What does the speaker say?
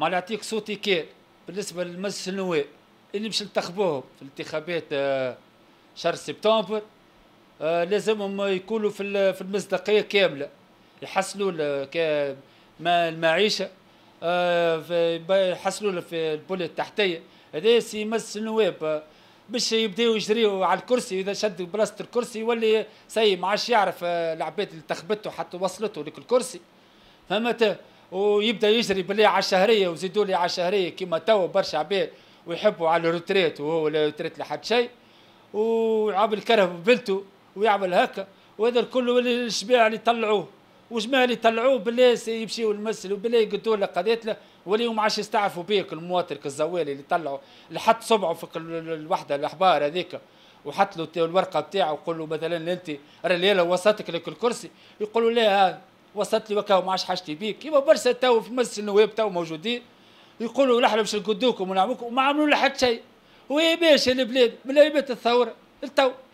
ما نعطيك صوتي كان بالنسبه للمجلس النواب اللي باش انتخبوه في الانتخابات آه، شهر سبتمبر آه، لازمهم يكونوا في في المصداقيه كامله يحصلوا المعيشه يحصلوا آه، في البنيه التحتيه هذا سي مجلس النواب باش يبداو يجريو على الكرسي اذا شدوا بلاصه الكرسي يولي سي ما عادش يعرف العباد اللي انتخبته حتى وصلته لك الكرسي فهمت ويبدا يجري باللي على الشهريه وزيدوا لي على الشهريه كيما توا برشا عباد ويحبوا على الروتريت وهو لا روتريت لحد شيء وعامل كره ببلته ويعمل هكا وهذا الكل الشباع اللي طلعوه وجماعة اللي طلعوه بلي يمشيوا المسل وبالله يقدوا له قضيت له واليوم ما عادش يستعفوا بيك المواطن الزوالي اللي طلعوا اللي حط صبعه في الوحده الاحبار هذيك وحط له الورقه بتاعه وقول له مثلا انت راه الليله وصلتك لك الكرسي يقولوا لا وصلت لي وكاو ما عادش حاجتي بيك كيما برشا تو في مجلس النواب تو موجودين يقولوا نحن باش نقدوكم ونعموكم وما عملوا حتى شيء وهي باش البلاد من لعيبه الثوره التو